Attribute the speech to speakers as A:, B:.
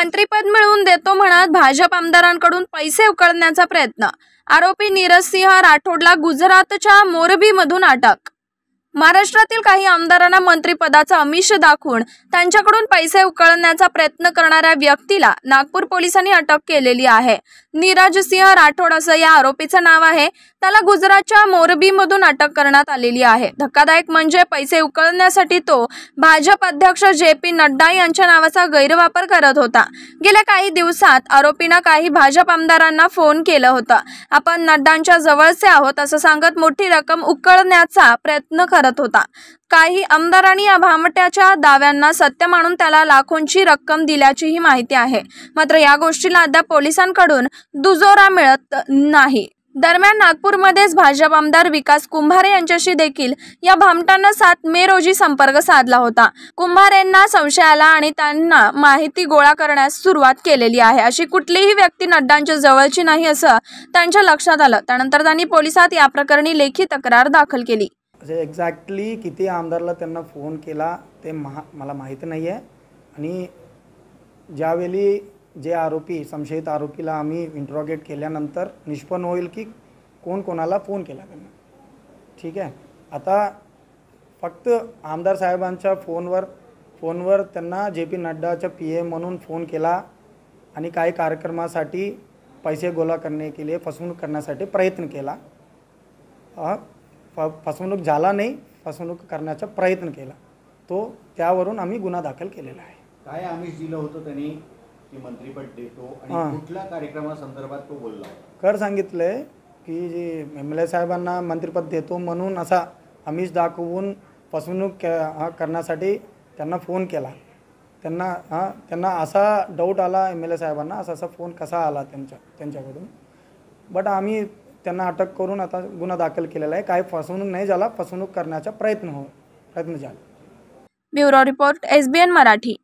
A: मंत्रीपद मिळवून देतो म्हणत भाजप आमदारांकडून पैसे उकळण्याचा प्रयत्न आरोपी नीरज सिंह राठोडला गुजरातच्या मोरबीमधून अटक महाराष्ट्रातील काही आमदारांना मंत्रीपदाचं अमिष दाखवून त्यांच्याकडून पैसे उकळण्याचा प्रयत्न करणाऱ्या व्यक्तीला नागपूर पोलिसांनी अटक केलेली आहे नीरज सिंह राठोड असं या आरोपीचं नाव आहे त्याला गुजरातच्या मोरबीमधून अटक करण्यात आलेली आहे धक्कादायक म्हणजे पैसे उकळण्यासाठी तो भाजप अध्यक्ष जे पी नड्डा यांच्या नावाचा गैरवापर करत होता गेल्या काही दिवसात आरोपीनं काही भाजप आमदारांना फोन केलं होतं आपण नड्डांच्या जवळचे आहोत असं सांगत मोठी रक्कम उकळण्याचा प्रयत्न करत होता काही आमदारांनी या भामट्याच्या दाव्यांना सत्य मानून त्याला लाखोंची रक्कम दिल्याचीही माहिती आहे मात्र या गोष्टीला अद्याप पोलिसांकडून दुजोरा मिळत नाही दरम्यान नागपूरमध्येच भाजप आमदार विकास कुंभारे यांच्याशी देखील या भामटांना सात मे रोजी संपर्क साधला होता कुंभारेंना संशय आला आणि त्यांना माहिती गोळा करण्यास सुरुवात केलेली आहे अशी कुठलीही व्यक्ती नड्डांच्या जवळची नाही असं त्यांच्या लक्षात आलं त्यानंतर त्यांनी पोलिसात या प्रकरणी लेखी तक्रार दाखल केली
B: म्हणजे एक्झॅक्टली किती आमदारला त्यांना फोन केला ते महा मला माहीत नाही आहे आणि ज्यावेळी जे आरोपी संशयित आरोपीला आम्ही इंट्रॉगेट केल्यानंतर निष्पन्न होईल की कोण कोणाला फोन केला त्यांना ठीक आहे आता फक्त आमदार साहेबांच्या फोनवर फोनवर त्यांना जे पी नड्डाच्या पी एम म्हणून फोन केला आणि काही कार्यक्रमासाठी पैसे गोळा करणे केले फसवणूक करण्यासाठी प्रयत्न केला फ फसवणूक झाला नाही फसवणूक करण्याचा प्रयत्न केला तो त्यावरून आम्ही गुन्हा दाखल केलेला आहे काय आमिष दिलं होतं त्यांनी की मंत्रीपद देतो आणि कुठल्या कार्यक्रमासंदर्भात तो बोलला कर सांगितलंय की जे एम एल ए साहेबांना मंत्रीपद देतो म्हणून असा आमिष दाखवून फसवणूक करण्यासाठी त्यांना फोन केला त्यांना हां त्यांना असा डाऊट आला एम एल ए साहेबांना असा असा फोन कसा आला त्यांच्या त्यांच्याकडून बट आम्ही त्यांना अटक करून आता गुन्हा दाखल केलेला आहे काही फसवणूक नाही झाला फसवणूक करण्याचा प्रयत्न हो प्रयत्न झाला
A: ब्युरो रिपोर्ट एसबीएन मराठी